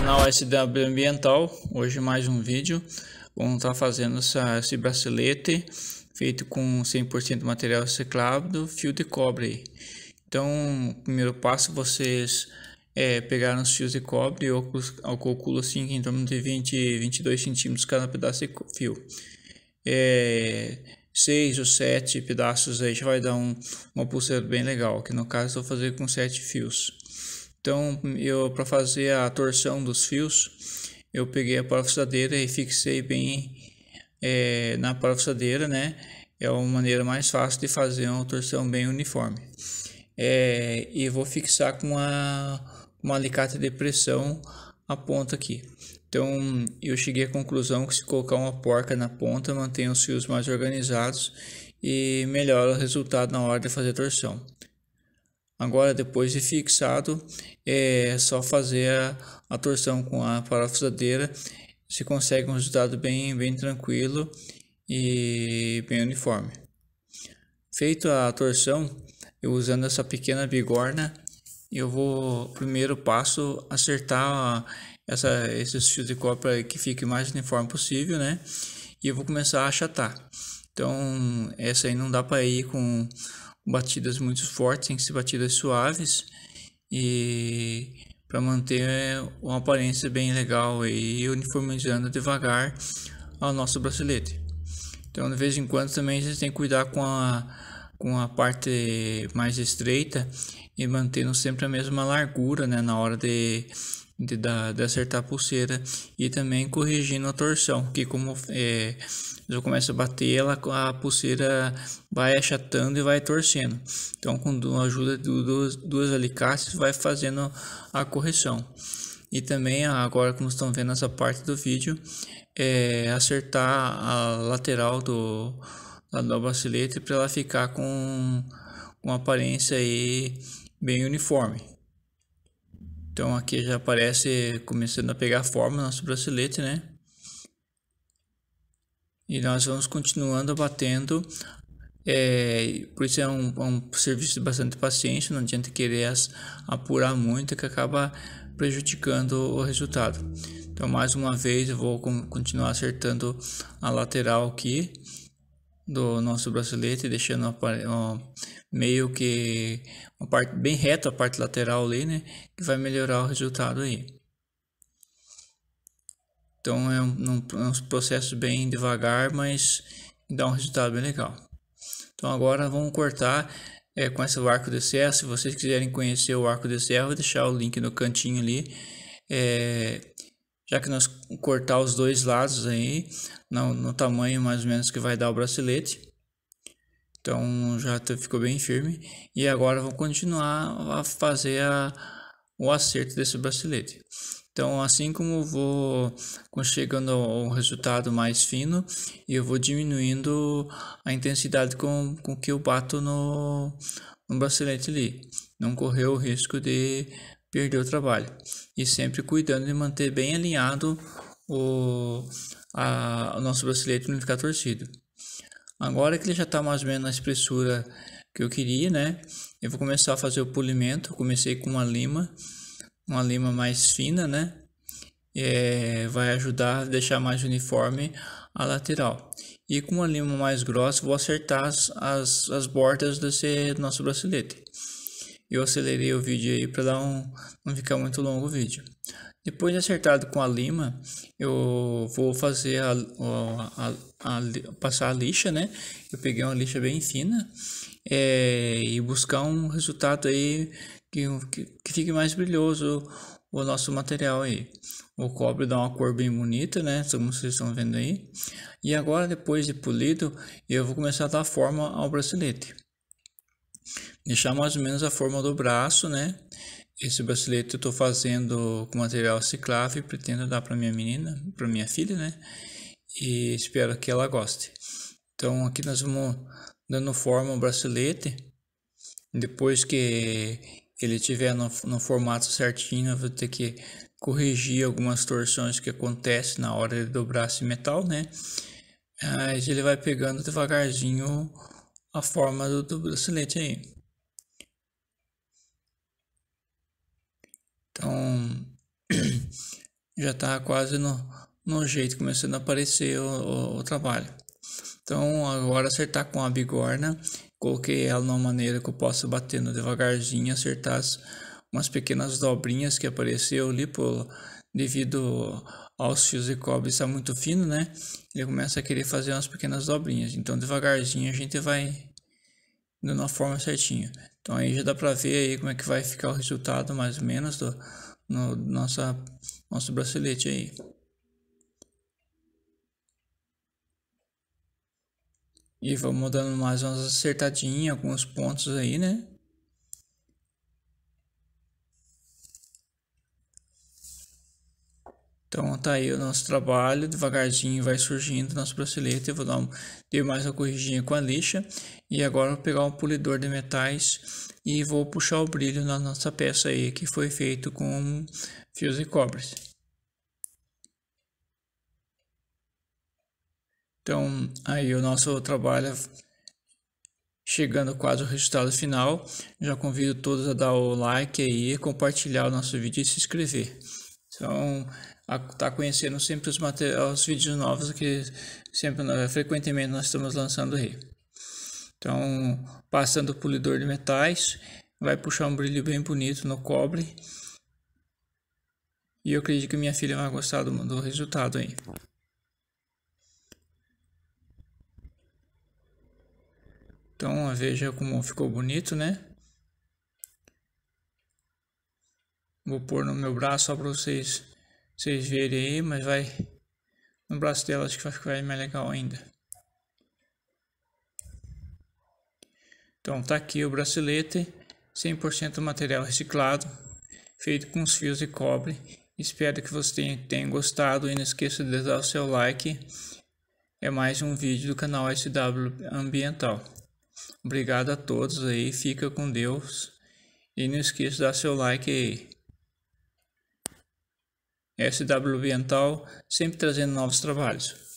canal SW Ambiental, hoje mais um vídeo Vamos estar fazendo essa, esse bracelete feito com 100% material reciclado, fio de cobre Então, primeiro passo vocês é, pegaram os fios de cobre, eu, eu calculo assim que em torno de 20, 22 centímetros cada pedaço de fio é, seis ou sete pedaços aí já vai dar um, uma pulseira bem legal, que no caso eu vou fazer com sete fios então, eu para fazer a torção dos fios, eu peguei a parafusadeira e fixei bem é, na parafusadeira, né? É uma maneira mais fácil de fazer uma torção bem uniforme. É, e vou fixar com uma, uma alicate de pressão a ponta aqui. Então, eu cheguei à conclusão que se colocar uma porca na ponta, mantém os fios mais organizados e melhora o resultado na hora de fazer a torção. Agora, depois de fixado, é só fazer a, a torção com a parafusadeira, se consegue um resultado bem, bem tranquilo e bem uniforme. Feito a torção, eu usando essa pequena bigorna, eu vou primeiro passo acertar essa, esses fios de cobre para que fique mais uniforme possível, né? E eu vou começar a achatar. Então, essa aí não dá para ir com batidas muito fortes, tem que ser batidas suaves e para manter eh, uma aparência bem legal e uniformizando devagar o nosso bracelete. Então, de vez em quando também gente tem que cuidar com a, com a parte mais estreita e mantendo sempre a mesma largura né, na hora de, de, da, de acertar a pulseira e também corrigindo a torção, que como é, eu começo a bater, ela, a pulseira vai achatando e vai torcendo. Então, com a ajuda de duas, duas alicates, vai fazendo a correção. E também, ah, agora como estão vendo nessa parte do vídeo, é acertar a lateral do, da dobra para ela ficar com, uma aparência aí bem uniforme. Então aqui já aparece começando a pegar forma nosso bracelete, né? E nós vamos continuando batendo. É, por isso é um, é um serviço de bastante paciência, não adianta querer as, apurar muito que acaba prejudicando o resultado. Então mais uma vez eu vou continuar acertando a lateral aqui do nosso bracelete, deixando uma, uma, meio que uma parte bem reta, a parte lateral ali, né? Que vai melhorar o resultado aí. Então é um, é um processo bem devagar, mas dá um resultado bem legal. Então agora vamos cortar é, com esse arco de serra. Se vocês quiserem conhecer o arco de serra, vou deixar o link no cantinho ali. É, já que nós cortar os dois lados aí, no, no tamanho mais ou menos que vai dar o bracelete. Então já ficou bem firme. E agora vou continuar a fazer a, o acerto desse bracelete. Então assim como vou chegando ao resultado mais fino, eu vou diminuindo a intensidade com, com que eu bato no, no bracelete ali. Não correr o risco de perder o trabalho. E sempre cuidando de manter bem alinhado o, a, o nosso bracelete não ficar torcido. Agora que ele já está mais ou menos na espessura que eu queria, né? Eu vou começar a fazer o polimento. Comecei com uma lima, uma lima mais fina, né? É, vai ajudar a deixar mais uniforme a lateral. E com uma lima mais grossa, vou acertar as, as, as bordas desse nosso bracelete. Eu acelerei o vídeo aí para dar um, não ficar muito longo o vídeo. Depois de acertado com a lima, eu vou fazer a, a, a, a passar a lixa, né? Eu peguei uma lixa bem fina é, e buscar um resultado aí que, que, que fique mais brilhoso o nosso material aí. O cobre dá uma cor bem bonita, né? Como vocês estão vendo aí. E agora, depois de polido, eu vou começar a dar forma ao bracelete deixar mais ou menos a forma do braço, né? Esse bracelete eu estou fazendo com material ciclave, e pretendo dar para minha menina, para minha filha, né? E espero que ela goste. Então aqui nós vamos dando forma ao bracelete. Depois que ele tiver no, no formato certinho, eu vou ter que corrigir algumas torções que acontecem na hora de dobrar esse metal, né? Mas ele vai pegando devagarzinho a forma do, do bracelete aí. Então, já está quase no, no jeito, começando a aparecer o, o, o trabalho. Então, agora acertar com a bigorna, coloquei ela de uma maneira que eu possa batendo devagarzinho, acertar as, umas pequenas dobrinhas que apareceu ali, por devido aos fios de cobre está muito fino, né? Ele começa a querer fazer umas pequenas dobrinhas. Então devagarzinho a gente vai dando a forma certinha. Então aí já dá para ver aí como é que vai ficar o resultado mais ou menos do no, nossa, nosso bracelete aí. E vamos dando mais umas acertadinhas, alguns pontos aí, né? Então tá aí o nosso trabalho, devagarzinho vai surgindo nosso bracelete, eu vou dar um, dei mais uma corrigidinha com a lixa e agora vou pegar um polidor de metais e vou puxar o brilho na nossa peça aí que foi feito com fios de cobre. Então aí o nosso trabalho é chegando quase ao resultado final, já convido todos a dar o like aí, compartilhar o nosso vídeo e se inscrever. Então, a tá conhecendo sempre os, os vídeos novos que sempre eh, frequentemente nós estamos lançando aí. Então, passando o polidor de metais, vai puxar um brilho bem bonito no cobre. E eu acredito que minha filha vai gostar do, do resultado aí. Então, veja como ficou bonito, né? Vou pôr no meu braço só para vocês vocês verem aí, mas vai no braço dela, acho que vai ficar mais legal ainda. Então tá aqui o bracelete, 100% material reciclado, feito com os fios de cobre. Espero que vocês tenham, gostado e não esqueça de dar o seu like. É mais um vídeo do canal SW Ambiental. Obrigado a todos aí, fica com Deus e não esqueça de dar seu like aí. SW Ambiental, sempre trazendo novos trabalhos.